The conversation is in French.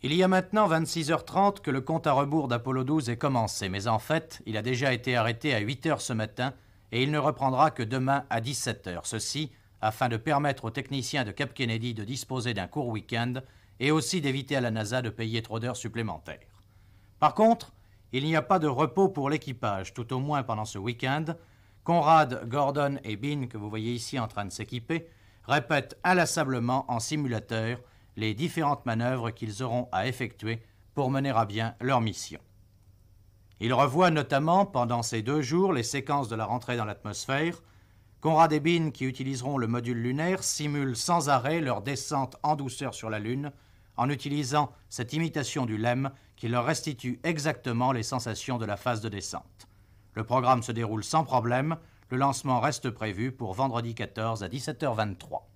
Il y a maintenant 26h30 que le compte à rebours d'Apollo 12 est commencé, mais en fait, il a déjà été arrêté à 8h ce matin et il ne reprendra que demain à 17h. Ceci afin de permettre aux techniciens de Cap Kennedy de disposer d'un court week-end et aussi d'éviter à la NASA de payer trop d'heures supplémentaires. Par contre, il n'y a pas de repos pour l'équipage, tout au moins pendant ce week-end. Conrad, Gordon et Bean, que vous voyez ici en train de s'équiper, répètent inlassablement en simulateur les différentes manœuvres qu'ils auront à effectuer pour mener à bien leur mission. Il revoit notamment pendant ces deux jours les séquences de la rentrée dans l'atmosphère. Conrad et Bean, qui utiliseront le module lunaire, simulent sans arrêt leur descente en douceur sur la Lune en utilisant cette imitation du LEM qui leur restitue exactement les sensations de la phase de descente. Le programme se déroule sans problème, le lancement reste prévu pour vendredi 14 à 17h23.